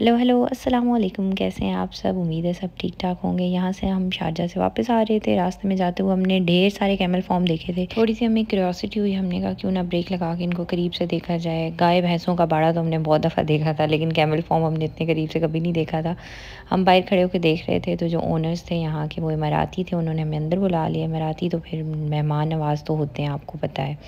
hello hello अस्सलाम वालेकुम कैसे हैं आप सब उम्मीद है सब ठीक ठाक होंगे यहाँ से हम शारजा से वापस आ रहे थे रास्ते में जाते हुए हमने ढेर सारे कैमल फॉर्म देखे थे थोड़ी सी हमें क्यूरोसिटी हुई हमने कहा क्यों ना ब्रेक लगा के इनको करीब से देखा जाए गाय भैंसों का बाड़ा तो हमने बहुत दफ़ा देखा था लेकिन कैमल फॉर्म हमने इतने करीब से कभी नहीं देखा था हम बाहर खड़े होकर देख रहे थे तो जो ओनर्स थे यहाँ के वो इमाराती थे उन्होंने हमें अंदर बुला लिया इमाराती तो फिर मेहमान नवाज तो होते हैं आपको पता है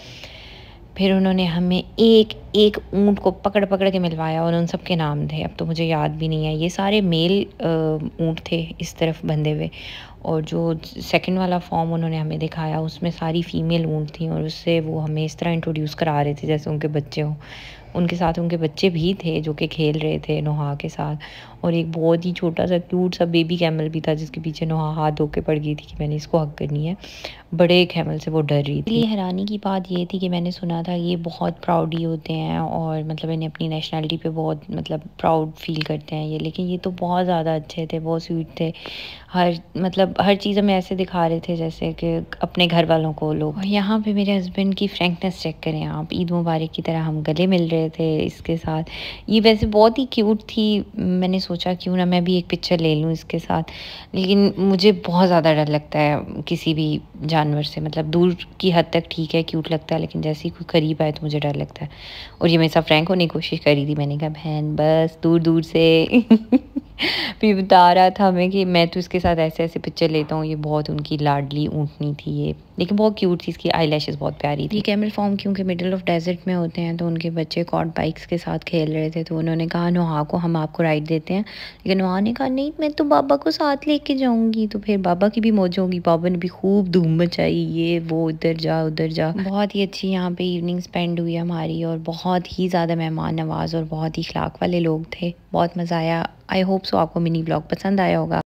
फिर उन्होंने हमें एक एक ऊँट को पकड़ पकड़ के मिलवाया और उन सब के नाम थे अब तो मुझे याद भी नहीं है ये सारे मेल ऊँट थे इस तरफ बंधे हुए और जो सेकंड वाला फॉर्म उन्होंने हमें दिखाया उसमें सारी फ़ीमेल ऊँट थी और उससे वो हमें इस तरह इंट्रोड्यूस करा रहे थे जैसे उनके बच्चे हों उनके साथ उनके बच्चे भी थे जो कि खेल रहे थे नुहा के साथ और एक बहुत ही छोटा सा क्यूट सा बेबी कैमल भी था जिसके पीछे नुहा हाथ धो के पड़ गई थी कि मैंने इसको हक करनी है बड़े कैमल से वो डर रही थी ये हैरानी की बात ये थी कि मैंने सुना था ये बहुत प्राउड ही होते हैं और मतलब इन्हें अपनी नेशनैलिटी पर बहुत मतलब प्राउड फील करते हैं ये लेकिन ये तो बहुत ज़्यादा अच्छे थे बहुत स्वीट थे हर मतलब हर चीज़ हमें ऐसे दिखा रहे थे जैसे कि अपने घर वालों को लोग यहाँ पर मेरे हस्बैंड की फ्रेंकनेस चेक करें आप ईद मुबारक की तरह हम गले मिल रहे रहे थे इसके साथ ये वैसे बहुत ही क्यूट थी मैंने सोचा क्यों ना मैं भी एक पिक्चर ले लूँ इसके साथ लेकिन मुझे बहुत ज़्यादा डर लगता है किसी भी जानवर से मतलब दूर की हद तक ठीक है क्यूट लगता है लेकिन जैसे ही कोई करीब आए तो मुझे डर लगता है और ये मेरे साथ फ्रैंक होने की कोशिश करी थी मैंने कहा बहन बस दूर दूर से भी बता रहा था हमें कि मैं तो इसके साथ ऐसे ऐसे पिक्चर लेता हूँ ये बहुत उनकी लाडली ऊँटनी थी ये लेकिन बहुत क्यूट थी इसकी आई बहुत प्यारी थी कैमल फॉर्म क्योंकि मिडिल ऑफ डेजर्ट में होते हैं तो उनके बच्चे कॉट बाइक्स के साथ खेल रहे थे तो उन्होंने कहा नुहा को हम आपको राइड देते हैं लेकिन नुहा ने कहा नहीं मैं तो बाबा को साथ लेके जाऊंगी तो फिर बाबा की भी मौज होगी बाबा ने भी खूब धूम मचाई ये वो उधर जा उधर जा बहुत ही अच्छी यहाँ पे इवनिंग स्पेंड हुई हमारी और बहुत ही ज़्यादा मेहमान नवाज और बहुत ही इखलाक वाले लोग थे बहुत मज़ा आया आई होप सो आपको मिनी ब्लॉग पसंद आया होगा